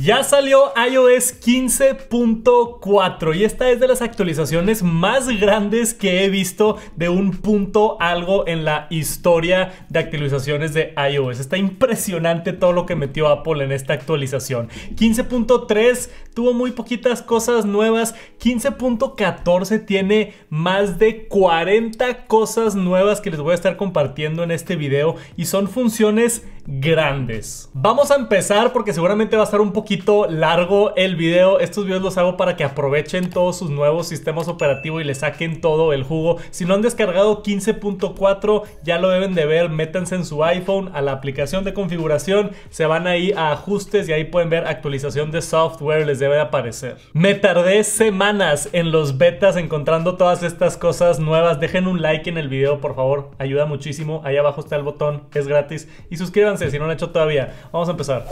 Ya salió iOS 15.4 y esta es de las actualizaciones más grandes que he visto de un punto algo en la historia de actualizaciones de iOS. Está impresionante todo lo que metió Apple en esta actualización. 15.3 tuvo muy poquitas cosas nuevas. 15.14 tiene más de 40 cosas nuevas que les voy a estar compartiendo en este video y son funciones grandes. Vamos a empezar porque seguramente va a estar un poquito largo el video. Estos videos los hago para que aprovechen todos sus nuevos sistemas operativos y le saquen todo el jugo. Si no han descargado 15.4, ya lo deben de ver. Métanse en su iPhone a la aplicación de configuración. Se van ahí a ajustes y ahí pueden ver actualización de software. Les debe de aparecer. Me tardé semanas en los betas encontrando todas estas cosas nuevas. Dejen un like en el video, por favor. Ayuda muchísimo. Ahí abajo está el botón. Es gratis. Y suscríbanse si no lo han hecho todavía. Vamos a empezar.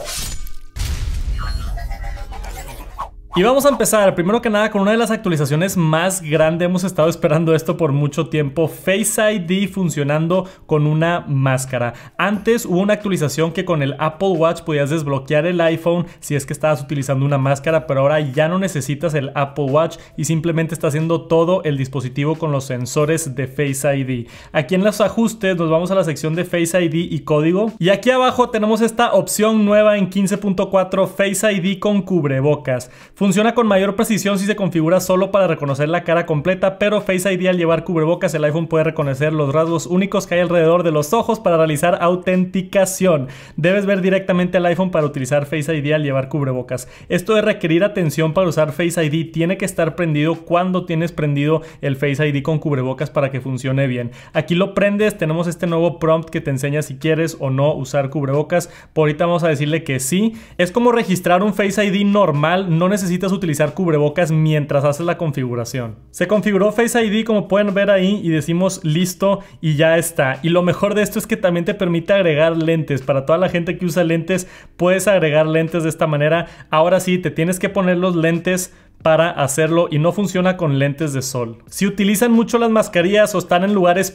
Y vamos a empezar, primero que nada, con una de las actualizaciones más grandes. Hemos estado esperando esto por mucho tiempo. Face ID funcionando con una máscara. Antes hubo una actualización que con el Apple Watch podías desbloquear el iPhone si es que estabas utilizando una máscara, pero ahora ya no necesitas el Apple Watch y simplemente está haciendo todo el dispositivo con los sensores de Face ID. Aquí en los ajustes nos vamos a la sección de Face ID y código. Y aquí abajo tenemos esta opción nueva en 15.4 Face ID con cubrebocas. Funciona con mayor precisión si se configura solo para reconocer la cara completa, pero Face ID al llevar cubrebocas el iPhone puede reconocer los rasgos únicos que hay alrededor de los ojos para realizar autenticación. Debes ver directamente el iPhone para utilizar Face ID al llevar cubrebocas. Esto de requerir atención para usar Face ID tiene que estar prendido cuando tienes prendido el Face ID con cubrebocas para que funcione bien. Aquí lo prendes, tenemos este nuevo prompt que te enseña si quieres o no usar cubrebocas. Por ahorita vamos a decirle que sí. Es como registrar un Face ID normal, no necesitas necesitas utilizar cubrebocas mientras haces la configuración. Se configuró Face ID como pueden ver ahí y decimos listo y ya está. Y lo mejor de esto es que también te permite agregar lentes. Para toda la gente que usa lentes, puedes agregar lentes de esta manera. Ahora sí, te tienes que poner los lentes para hacerlo y no funciona con lentes de sol. Si utilizan mucho las mascarillas o están en lugares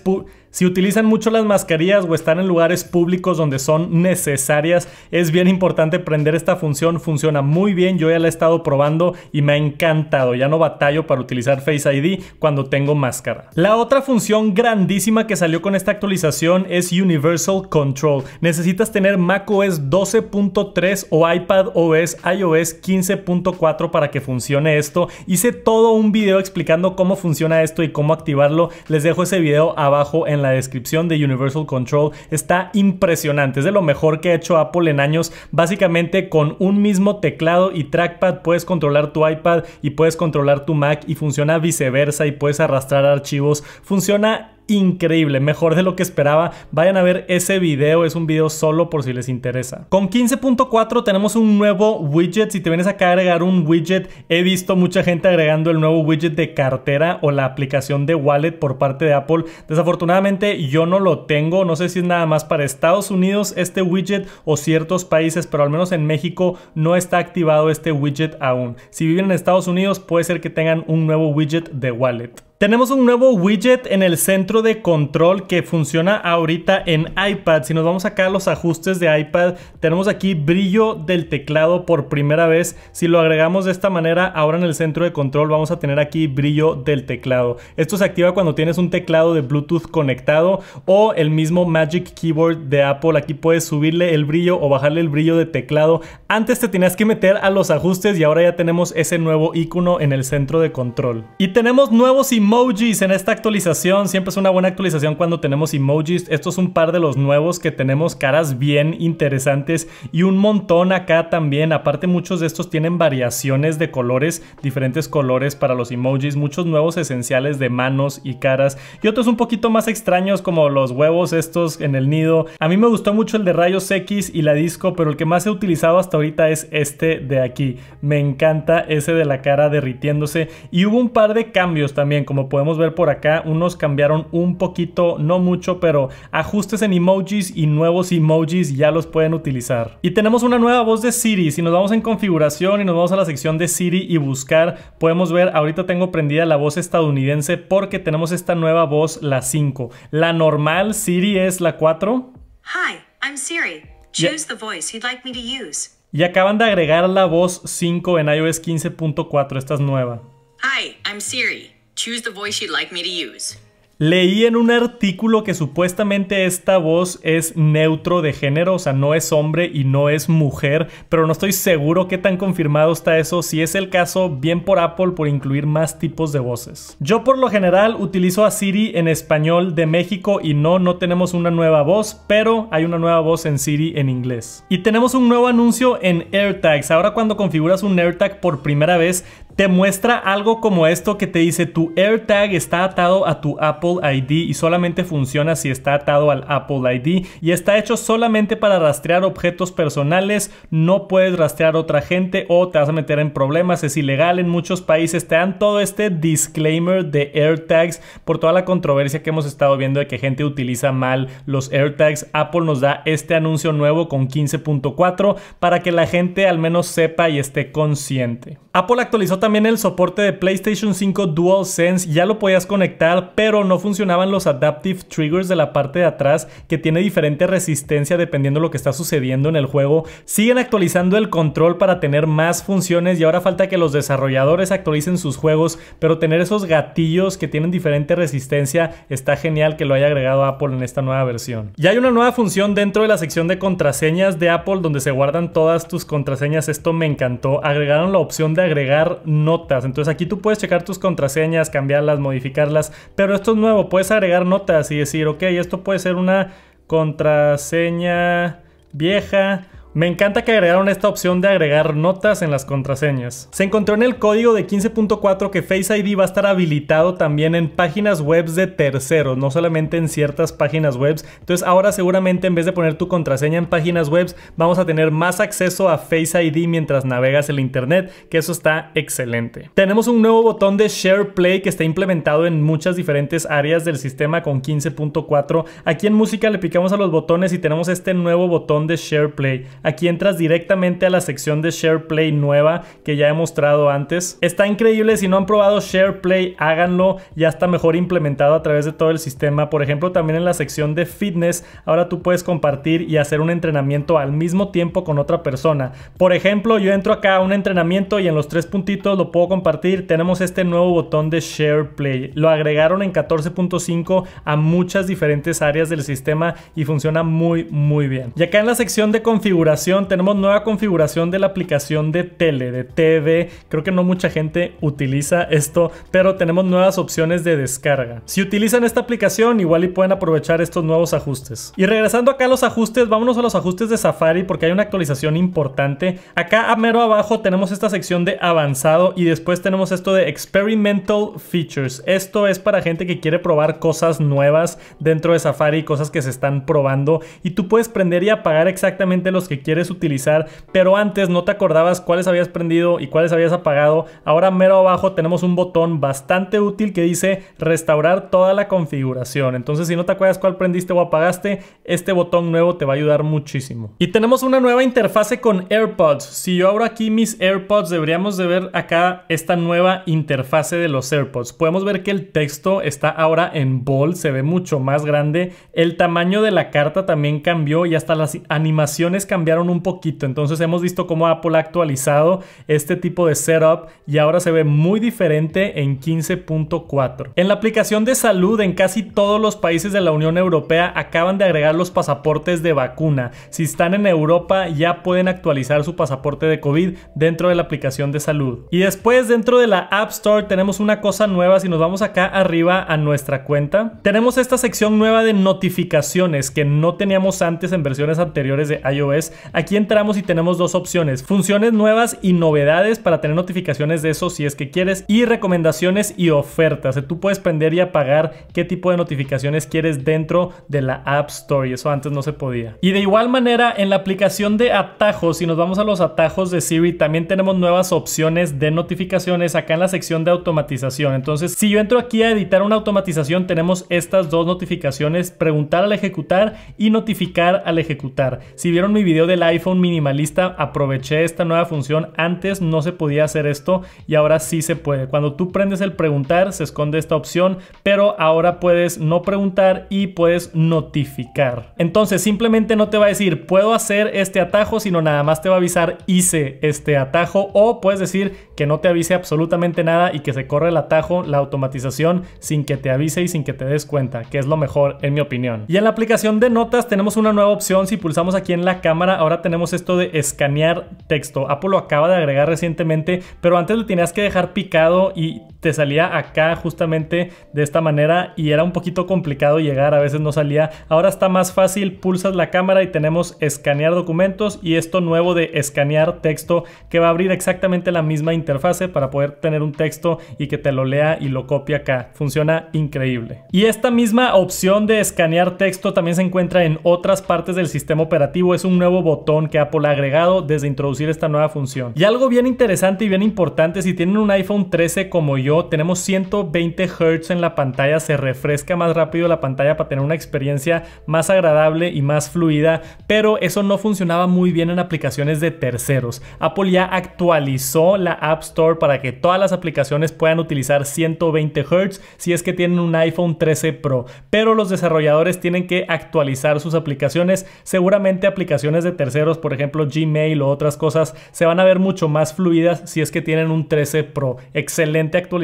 si utilizan mucho las mascarillas o están en lugares públicos donde son necesarias, es bien importante prender esta función. Funciona muy bien, yo ya la he estado probando y me ha encantado. Ya no batallo para utilizar Face ID cuando tengo máscara. La otra función grandísima que salió con esta actualización es Universal Control. Necesitas tener macOS 12.3 o iPad OS iOS 15.4 para que funcione esto. Hice todo un video explicando cómo funciona esto y cómo activarlo. Les dejo ese video abajo en la descripción de Universal Control está impresionante. Es de lo mejor que ha hecho Apple en años. Básicamente con un mismo teclado y trackpad puedes controlar tu iPad y puedes controlar tu Mac y funciona viceversa y puedes arrastrar archivos. Funciona increíble, mejor de lo que esperaba. Vayan a ver ese video, es un video solo por si les interesa. Con 15.4 tenemos un nuevo widget. Si te vienes acá a agregar un widget, he visto mucha gente agregando el nuevo widget de cartera o la aplicación de wallet por parte de Apple. Desafortunadamente yo no lo tengo, no sé si es nada más para Estados Unidos este widget o ciertos países, pero al menos en México no está activado este widget aún. Si viven en Estados Unidos puede ser que tengan un nuevo widget de wallet. Tenemos un nuevo widget en el centro de control que funciona ahorita en iPad. Si nos vamos acá a los ajustes de iPad, tenemos aquí brillo del teclado por primera vez. Si lo agregamos de esta manera, ahora en el centro de control vamos a tener aquí brillo del teclado. Esto se activa cuando tienes un teclado de Bluetooth conectado o el mismo Magic Keyboard de Apple. Aquí puedes subirle el brillo o bajarle el brillo de teclado. Antes te tenías que meter a los ajustes y ahora ya tenemos ese nuevo icono en el centro de control. Y tenemos nuevos y Emojis en esta actualización. Siempre es una buena actualización cuando tenemos emojis. Esto es un par de los nuevos que tenemos caras bien interesantes y un montón acá también. Aparte muchos de estos tienen variaciones de colores, diferentes colores para los emojis. Muchos nuevos esenciales de manos y caras. Y otros un poquito más extraños como los huevos estos en el nido. A mí me gustó mucho el de rayos X y la disco, pero el que más he utilizado hasta ahorita es este de aquí. Me encanta ese de la cara derritiéndose. Y hubo un par de cambios también como como podemos ver por acá, unos cambiaron un poquito, no mucho, pero ajustes en emojis y nuevos emojis ya los pueden utilizar. Y tenemos una nueva voz de Siri. Si nos vamos en configuración y nos vamos a la sección de Siri y buscar, podemos ver, ahorita tengo prendida la voz estadounidense porque tenemos esta nueva voz, la 5. La normal Siri es la 4. Hi, I'm Siri. Choose the voice you'd me to use. Y acaban de agregar la voz 5 en iOS 15.4, esta es nueva. Hi, I'm Siri. Choose the voice you'd like me to use. Leí en un artículo que supuestamente esta voz es neutro de género, o sea, no es hombre y no es mujer, pero no estoy seguro qué tan confirmado está eso. Si es el caso, bien por Apple por incluir más tipos de voces. Yo por lo general utilizo a Siri en español de México y no, no tenemos una nueva voz, pero hay una nueva voz en Siri en inglés. Y tenemos un nuevo anuncio en AirTags. Ahora cuando configuras un AirTag por primera vez, te muestra algo como esto que te dice tu AirTag está atado a tu Apple ID y solamente funciona si está atado al Apple ID y está hecho solamente para rastrear objetos personales, no puedes rastrear otra gente o te vas a meter en problemas, es ilegal en muchos países, te dan todo este disclaimer de AirTags por toda la controversia que hemos estado viendo de que gente utiliza mal los AirTags, Apple nos da este anuncio nuevo con 15.4 para que la gente al menos sepa y esté consciente. Apple actualizó también el soporte de PlayStation 5 DualSense, ya lo podías conectar, pero no funcionaban los adaptive triggers de la parte de atrás que tiene diferente resistencia dependiendo lo que está sucediendo en el juego. Siguen actualizando el control para tener más funciones y ahora falta que los desarrolladores actualicen sus juegos, pero tener esos gatillos que tienen diferente resistencia está genial que lo haya agregado Apple en esta nueva versión. Y hay una nueva función dentro de la sección de contraseñas de Apple donde se guardan todas tus contraseñas. Esto me encantó. Agregaron la opción de agregar notas. Entonces aquí tú puedes checar tus contraseñas, cambiarlas, modificarlas, pero esto es nuevo, puedes agregar notas y decir, ok, esto puede ser una contraseña vieja me encanta que agregaron esta opción de agregar notas en las contraseñas. Se encontró en el código de 15.4 que Face ID va a estar habilitado también en páginas web de terceros, no solamente en ciertas páginas web. Entonces ahora seguramente en vez de poner tu contraseña en páginas web, vamos a tener más acceso a Face ID mientras navegas el internet, que eso está excelente. Tenemos un nuevo botón de Share Play que está implementado en muchas diferentes áreas del sistema con 15.4. Aquí en música le picamos a los botones y tenemos este nuevo botón de Share Play. Aquí entras directamente a la sección de SharePlay nueva que ya he mostrado antes. Está increíble, si no han probado SharePlay, háganlo, ya está mejor implementado a través de todo el sistema. Por ejemplo, también en la sección de fitness, ahora tú puedes compartir y hacer un entrenamiento al mismo tiempo con otra persona. Por ejemplo, yo entro acá a un entrenamiento y en los tres puntitos lo puedo compartir. Tenemos este nuevo botón de SharePlay. Lo agregaron en 14.5 a muchas diferentes áreas del sistema y funciona muy, muy bien. Y acá en la sección de configuración, tenemos nueva configuración de la aplicación de tele, de TV. Creo que no mucha gente utiliza esto, pero tenemos nuevas opciones de descarga. Si utilizan esta aplicación, igual y pueden aprovechar estos nuevos ajustes. Y regresando acá a los ajustes, vámonos a los ajustes de Safari porque hay una actualización importante. Acá a mero abajo tenemos esta sección de avanzado y después tenemos esto de experimental features. Esto es para gente que quiere probar cosas nuevas dentro de Safari, cosas que se están probando y tú puedes prender y apagar exactamente los que quieres utilizar, pero antes no te acordabas cuáles habías prendido y cuáles habías apagado. Ahora mero abajo tenemos un botón bastante útil que dice restaurar toda la configuración. Entonces si no te acuerdas cuál prendiste o apagaste, este botón nuevo te va a ayudar muchísimo. Y tenemos una nueva interfase con AirPods. Si yo abro aquí mis AirPods, deberíamos de ver acá esta nueva interfase de los AirPods. Podemos ver que el texto está ahora en bold, se ve mucho más grande. El tamaño de la carta también cambió y hasta las animaciones cambiaron un poquito. Entonces hemos visto cómo Apple ha actualizado este tipo de setup y ahora se ve muy diferente en 15.4. En la aplicación de salud en casi todos los países de la Unión Europea acaban de agregar los pasaportes de vacuna. Si están en Europa ya pueden actualizar su pasaporte de COVID dentro de la aplicación de salud. Y después dentro de la App Store tenemos una cosa nueva. Si nos vamos acá arriba a nuestra cuenta, tenemos esta sección nueva de notificaciones que no teníamos antes en versiones anteriores de iOS. Aquí entramos y tenemos dos opciones, funciones nuevas y novedades para tener notificaciones de eso si es que quieres y recomendaciones y ofertas. tú puedes prender y apagar qué tipo de notificaciones quieres dentro de la App Store eso antes no se podía. Y de igual manera en la aplicación de atajos, si nos vamos a los atajos de Siri, también tenemos nuevas opciones de notificaciones acá en la sección de automatización. Entonces, si yo entro aquí a editar una automatización, tenemos estas dos notificaciones, preguntar al ejecutar y notificar al ejecutar. Si vieron mi video de del iPhone minimalista aproveché esta nueva función. Antes no se podía hacer esto y ahora sí se puede. Cuando tú prendes el preguntar se esconde esta opción, pero ahora puedes no preguntar y puedes notificar. Entonces simplemente no te va a decir puedo hacer este atajo, sino nada más te va a avisar hice este atajo o puedes decir que no te avise absolutamente nada y que se corre el atajo, la automatización sin que te avise y sin que te des cuenta, que es lo mejor en mi opinión. Y en la aplicación de notas tenemos una nueva opción si pulsamos aquí en la cámara ahora tenemos esto de escanear texto. Apple lo acaba de agregar recientemente, pero antes lo tenías que dejar picado y te salía acá justamente de esta manera y era un poquito complicado llegar, a veces no salía. Ahora está más fácil, pulsas la cámara y tenemos escanear documentos y esto nuevo de escanear texto que va a abrir exactamente la misma interfase para poder tener un texto y que te lo lea y lo copia acá. Funciona increíble. Y esta misma opción de escanear texto también se encuentra en otras partes del sistema operativo. Es un nuevo botón que Apple ha agregado desde introducir esta nueva función. Y algo bien interesante y bien importante, si tienen un iPhone 13 como yo, tenemos 120 Hz en la pantalla, se refresca más rápido la pantalla para tener una experiencia más agradable y más fluida, pero eso no funcionaba muy bien en aplicaciones de terceros. Apple ya actualizó la App Store para que todas las aplicaciones puedan utilizar 120 Hz si es que tienen un iPhone 13 Pro, pero los desarrolladores tienen que actualizar sus aplicaciones, seguramente aplicaciones de terceros, por ejemplo Gmail o otras cosas, se van a ver mucho más fluidas si es que tienen un 13 Pro. Excelente actualización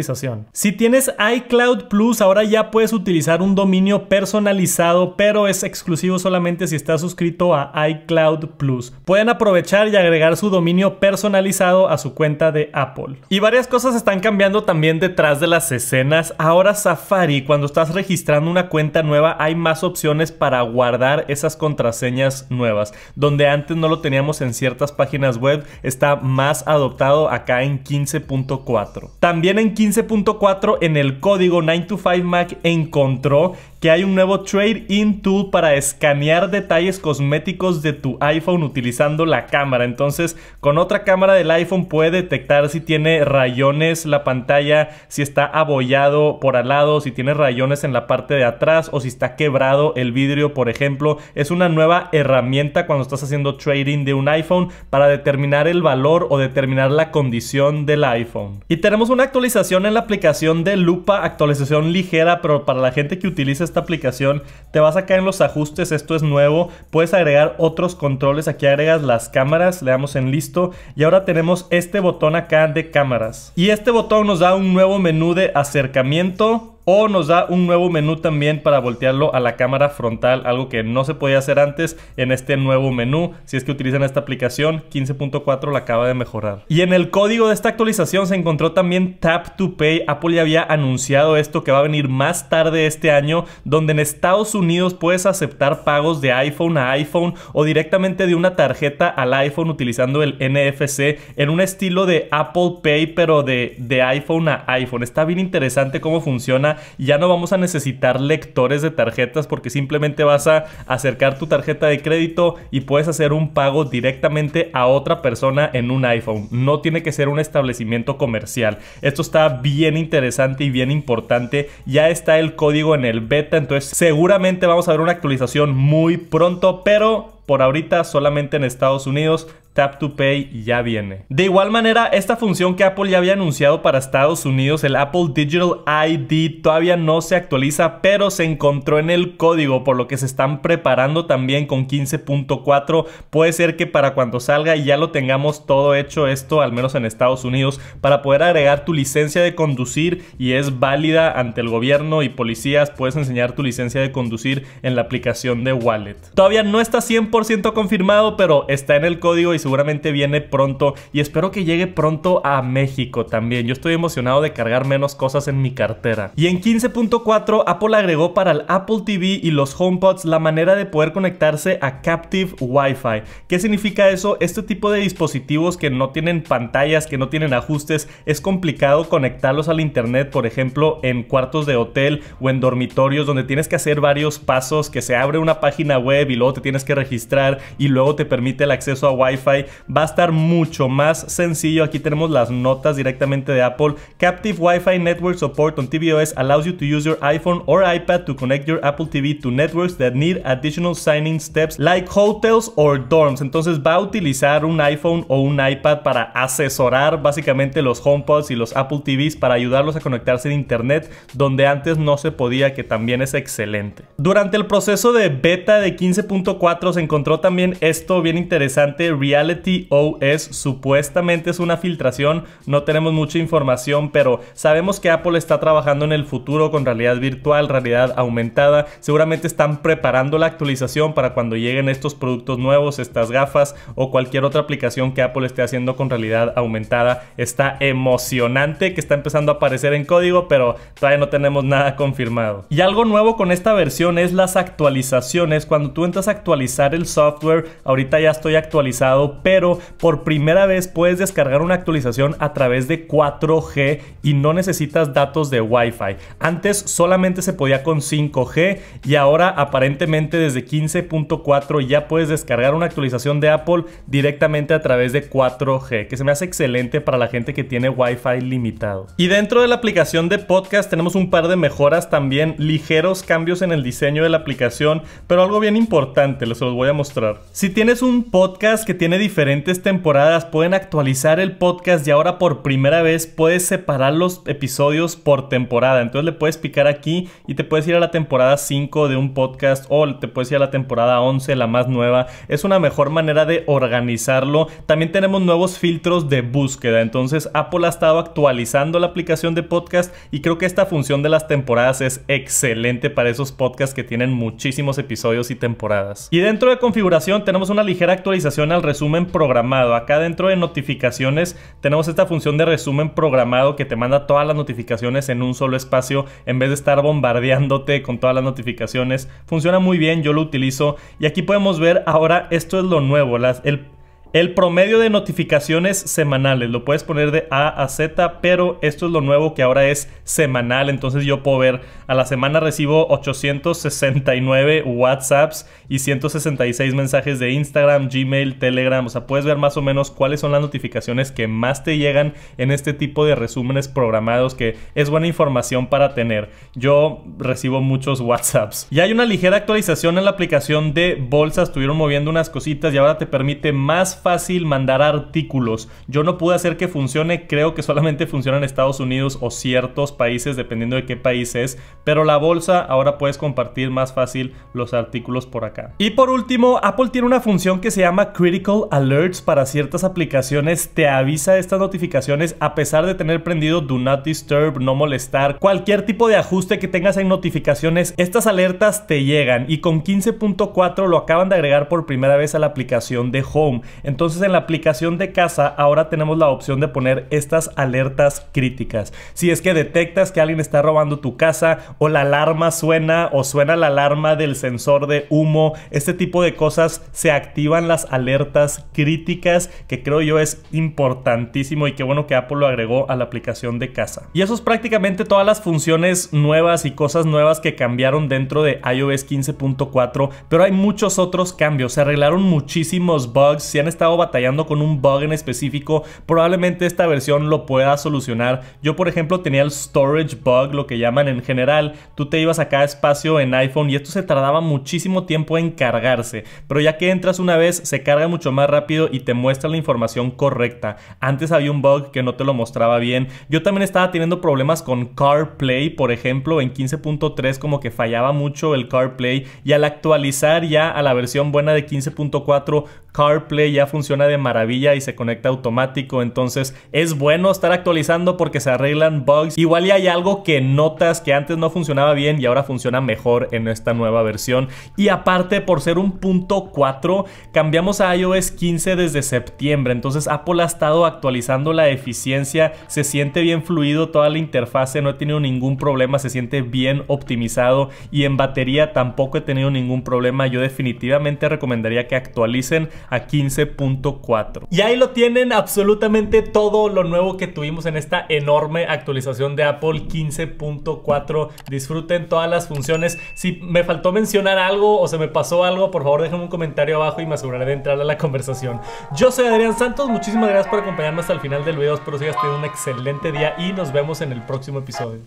si tienes iCloud Plus, ahora ya puedes utilizar un dominio personalizado, pero es exclusivo solamente si estás suscrito a iCloud Plus. Pueden aprovechar y agregar su dominio personalizado a su cuenta de Apple. Y varias cosas están cambiando también detrás de las escenas. Ahora Safari, cuando estás registrando una cuenta nueva, hay más opciones para guardar esas contraseñas nuevas. Donde antes no lo teníamos en ciertas páginas web, está más adoptado acá en 15.4. También en 15 15.4 en el código 9to5Mac encontró que hay un nuevo Trade-in Tool para escanear detalles cosméticos de tu iPhone utilizando la cámara. Entonces, con otra cámara del iPhone puede detectar si tiene rayones la pantalla, si está abollado por al lado, si tiene rayones en la parte de atrás o si está quebrado el vidrio, por ejemplo. Es una nueva herramienta cuando estás haciendo trading de un iPhone para determinar el valor o determinar la condición del iPhone. Y tenemos una actualización en la aplicación de Lupa, actualización ligera, pero para la gente que utiliza esta aplicación, te vas acá en los ajustes, esto es nuevo, puedes agregar otros controles, aquí agregas las cámaras, le damos en listo y ahora tenemos este botón acá de cámaras. Y este botón nos da un nuevo menú de acercamiento, o nos da un nuevo menú también para voltearlo a la cámara frontal, algo que no se podía hacer antes en este nuevo menú. Si es que utilizan esta aplicación, 15.4 la acaba de mejorar. Y en el código de esta actualización se encontró también Tap to Pay. Apple ya había anunciado esto que va a venir más tarde este año, donde en Estados Unidos puedes aceptar pagos de iPhone a iPhone o directamente de una tarjeta al iPhone utilizando el NFC en un estilo de Apple Pay, pero de, de iPhone a iPhone. Está bien interesante cómo funciona ya no vamos a necesitar lectores de tarjetas porque simplemente vas a acercar tu tarjeta de crédito y puedes hacer un pago directamente a otra persona en un iPhone. No tiene que ser un establecimiento comercial. Esto está bien interesante y bien importante. Ya está el código en el beta, entonces seguramente vamos a ver una actualización muy pronto, pero por ahorita solamente en Estados Unidos, Tap to Pay ya viene. De igual manera, esta función que Apple ya había anunciado para Estados Unidos, el Apple Digital ID, todavía no se actualiza, pero se encontró en el código, por lo que se están preparando también con 15.4. Puede ser que para cuando salga ya lo tengamos todo hecho esto, al menos en Estados Unidos, para poder agregar tu licencia de conducir y es válida ante el gobierno y policías, puedes enseñar tu licencia de conducir en la aplicación de Wallet. Todavía no está 100% confirmado, pero está en el código y seguramente viene pronto. Y espero que llegue pronto a México también. Yo estoy emocionado de cargar menos cosas en mi cartera. Y en 15.4, Apple agregó para el Apple TV y los HomePods la manera de poder conectarse a Captive Wi-Fi. ¿Qué significa eso? Este tipo de dispositivos que no tienen pantallas, que no tienen ajustes, es complicado conectarlos al internet, por ejemplo, en cuartos de hotel o en dormitorios donde tienes que hacer varios pasos, que se abre una página web y luego te tienes que registrar y luego te permite el acceso a Wi-Fi, va a estar mucho más sencillo. Aquí tenemos las notas directamente de Apple. Captive Wi-Fi Network Support on tvOS allows you to use your iPhone or iPad to connect your Apple TV to networks that need additional signing steps like hotels or dorms. Entonces va a utilizar un iPhone o un iPad para asesorar básicamente los HomePods y los Apple TVs para ayudarlos a conectarse en internet donde antes no se podía, que también es excelente. Durante el proceso de beta de 15.4 se encontró encontró también esto bien interesante, Reality OS supuestamente es una filtración, no tenemos mucha información, pero sabemos que Apple está trabajando en el futuro con realidad virtual, realidad aumentada, seguramente están preparando la actualización para cuando lleguen estos productos nuevos, estas gafas o cualquier otra aplicación que Apple esté haciendo con realidad aumentada. Está emocionante que está empezando a aparecer en código, pero todavía no tenemos nada confirmado. Y algo nuevo con esta versión es las actualizaciones. Cuando tú entras a actualizar el software. Ahorita ya estoy actualizado, pero por primera vez puedes descargar una actualización a través de 4G y no necesitas datos de Wi-Fi. Antes solamente se podía con 5G y ahora aparentemente desde 15.4 ya puedes descargar una actualización de Apple directamente a través de 4G, que se me hace excelente para la gente que tiene Wi-Fi limitado. Y dentro de la aplicación de podcast tenemos un par de mejoras también, ligeros cambios en el diseño de la aplicación, pero algo bien importante, les los voy a mostrar. Si tienes un podcast que tiene diferentes temporadas, pueden actualizar el podcast y ahora por primera vez puedes separar los episodios por temporada. Entonces le puedes picar aquí y te puedes ir a la temporada 5 de un podcast o te puedes ir a la temporada 11, la más nueva. Es una mejor manera de organizarlo. También tenemos nuevos filtros de búsqueda. Entonces Apple ha estado actualizando la aplicación de podcast y creo que esta función de las temporadas es excelente para esos podcasts que tienen muchísimos episodios y temporadas. Y dentro de configuración tenemos una ligera actualización al resumen programado. Acá dentro de notificaciones tenemos esta función de resumen programado que te manda todas las notificaciones en un solo espacio en vez de estar bombardeándote con todas las notificaciones. Funciona muy bien, yo lo utilizo y aquí podemos ver ahora esto es lo nuevo, las, el el promedio de notificaciones semanales, lo puedes poner de A a Z, pero esto es lo nuevo que ahora es semanal, entonces yo puedo ver, a la semana recibo 869 WhatsApps y 166 mensajes de Instagram, Gmail, Telegram, o sea, puedes ver más o menos cuáles son las notificaciones que más te llegan en este tipo de resúmenes programados, que es buena información para tener. Yo recibo muchos WhatsApps. Y hay una ligera actualización en la aplicación de bolsas, estuvieron moviendo unas cositas y ahora te permite más fácil mandar artículos. Yo no pude hacer que funcione, creo que solamente funciona en Estados Unidos o ciertos países, dependiendo de qué país es, pero la bolsa ahora puedes compartir más fácil los artículos por acá. Y por último, Apple tiene una función que se llama Critical Alerts para ciertas aplicaciones, te avisa estas notificaciones a pesar de tener prendido Do Not Disturb, no molestar, cualquier tipo de ajuste que tengas en notificaciones, estas alertas te llegan y con 15.4 lo acaban de agregar por primera vez a la aplicación de Home. Entonces en la aplicación de casa ahora tenemos la opción de poner estas alertas críticas. Si es que detectas que alguien está robando tu casa o la alarma suena o suena la alarma del sensor de humo, este tipo de cosas se activan las alertas críticas que creo yo es importantísimo y qué bueno que Apple lo agregó a la aplicación de casa. Y eso es prácticamente todas las funciones nuevas y cosas nuevas que cambiaron dentro de iOS 15.4, pero hay muchos otros cambios, se arreglaron muchísimos bugs, se han estaba batallando con un bug en específico, probablemente esta versión lo pueda solucionar. Yo por ejemplo tenía el storage bug, lo que llaman en general, tú te ibas a cada espacio en iPhone y esto se tardaba muchísimo tiempo en cargarse, pero ya que entras una vez se carga mucho más rápido y te muestra la información correcta. Antes había un bug que no te lo mostraba bien. Yo también estaba teniendo problemas con CarPlay, por ejemplo, en 15.3 como que fallaba mucho el CarPlay y al actualizar ya a la versión buena de 15.4 CarPlay ya funciona de maravilla y se conecta automático. Entonces es bueno estar actualizando porque se arreglan bugs. Igual y hay algo que notas que antes no funcionaba bien y ahora funciona mejor en esta nueva versión. Y aparte por ser un punto 4, cambiamos a iOS 15 desde septiembre. Entonces Apple ha estado actualizando la eficiencia. Se siente bien fluido toda la interfase. No he tenido ningún problema. Se siente bien optimizado. Y en batería tampoco he tenido ningún problema. Yo definitivamente recomendaría que actualicen a 15. Y ahí lo tienen absolutamente todo lo nuevo que tuvimos en esta enorme actualización de Apple 15.4. Disfruten todas las funciones. Si me faltó mencionar algo o se me pasó algo, por favor déjenme un comentario abajo y me aseguraré de entrar a la conversación. Yo soy Adrián Santos, muchísimas gracias por acompañarme hasta el final del video. Espero que hayas tenido un excelente día y nos vemos en el próximo episodio.